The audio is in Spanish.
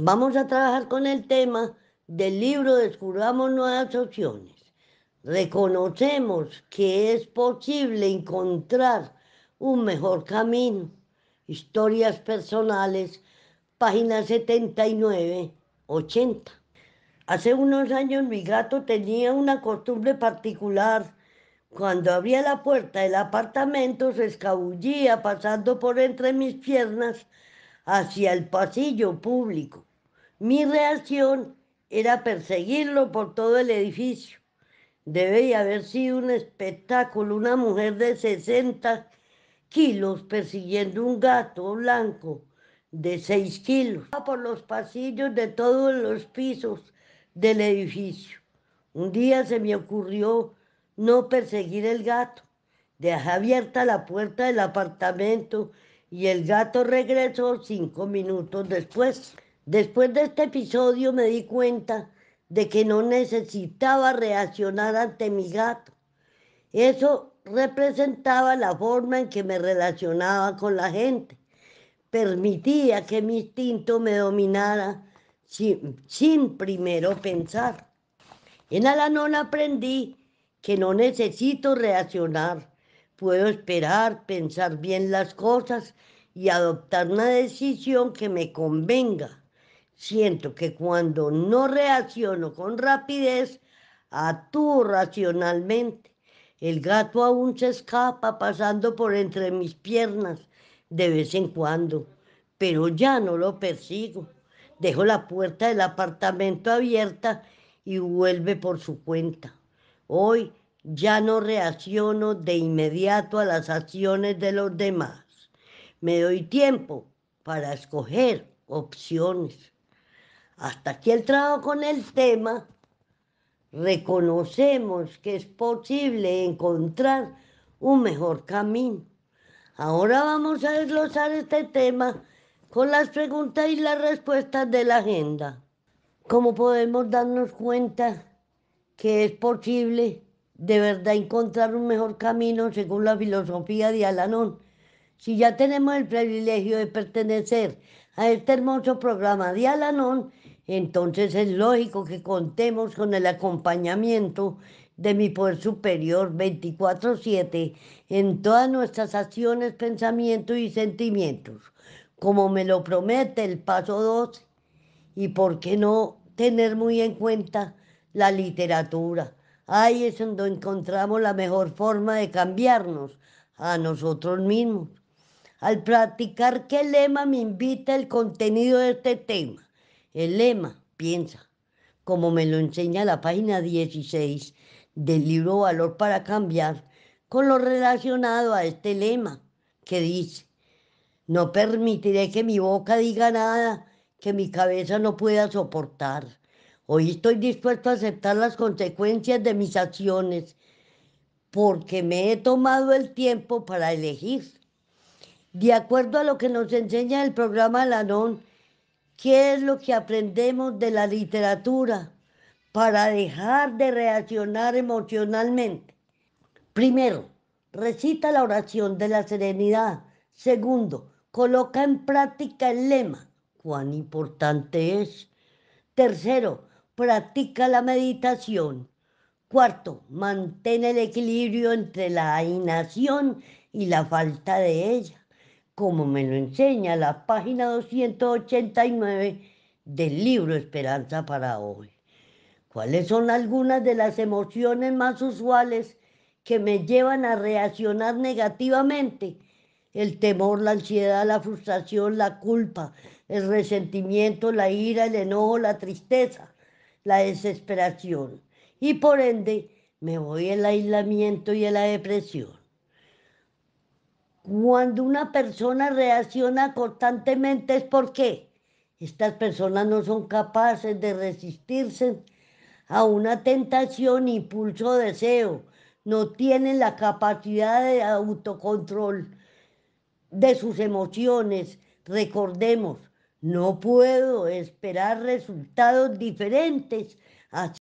Vamos a trabajar con el tema del libro Descubramos nuevas opciones. Reconocemos que es posible encontrar un mejor camino. Historias personales, página 79, 80. Hace unos años mi gato tenía una costumbre particular. Cuando abría la puerta del apartamento se escabullía pasando por entre mis piernas hacia el pasillo público. Mi reacción era perseguirlo por todo el edificio. Debe haber sido un espectáculo, una mujer de 60 kilos persiguiendo un gato blanco de 6 kilos por los pasillos de todos los pisos del edificio. Un día se me ocurrió no perseguir el gato. Dejé abierta la puerta del apartamento y el gato regresó cinco minutos después. Después de este episodio me di cuenta de que no necesitaba reaccionar ante mi gato. Eso representaba la forma en que me relacionaba con la gente. Permitía que mi instinto me dominara sin, primero pensar. En Alanón aprendí que no necesito reaccionar. Puedo esperar, pensar bien las cosas y adoptar una decisión que me convenga. Siento que cuando no reacciono con rapidez, actúo racionalmente. El gato aún se escapa pasando por entre mis piernas de vez en cuando, pero ya no lo persigo. Dejo la puerta del apartamento abierta y vuelve por su cuenta. Hoy ya no reacciono de inmediato a las acciones de los demás. Me doy tiempo para escoger opciones. Hasta aquí el trabajo con el tema. Reconocemos que es posible encontrar un mejor camino. Ahora vamos a desglosar este tema con las preguntas y las respuestas de la agenda. ¿Cómo podemos darnos cuenta que es posible de verdad encontrar un mejor camino según la filosofía de Alanón? Si ya tenemos el privilegio de pertenecer a este hermoso programa de Alanón, entonces es lógico que contemos con el acompañamiento de mi poder superior 24/7 en todas nuestras acciones, pensamientos y sentimientos, como me lo promete el paso 12. y por qué no tener muy en cuenta la literatura. Ahí es donde encontramos la mejor forma de cambiarnos a nosotros mismos. Al practicar qué lema me invita el contenido de este tema el lema, piensa, como me lo enseña la página 16 del libro Valor para Cambiar, con lo relacionado a este lema que dice, no permitiré que mi boca diga nada que mi cabeza no pueda soportar. Hoy estoy dispuesto a aceptar las consecuencias de mis acciones porque me he tomado el tiempo para elegir. De acuerdo a lo que nos enseña el programa Lanón, ¿Qué es lo que aprendemos de la literatura para dejar de reaccionar emocionalmente? Primero, recita la oración de la serenidad. Segundo, coloca en práctica el lema. Cuán importante es. Tercero, practica la meditación. Cuarto, mantén el equilibrio entre la inacción y la falta de ella como me lo enseña la página 289 del libro Esperanza para hoy. ¿Cuáles son algunas de las emociones más usuales que me llevan a reaccionar negativamente? El temor, la ansiedad, la frustración, la culpa, el resentimiento, la ira, el enojo, la tristeza, la desesperación. Y por ende, me voy al aislamiento y a la depresión. Cuando una persona reacciona constantemente es porque estas personas no son capaces de resistirse a una tentación, impulso, deseo. No tienen la capacidad de autocontrol de sus emociones. Recordemos, no puedo esperar resultados diferentes.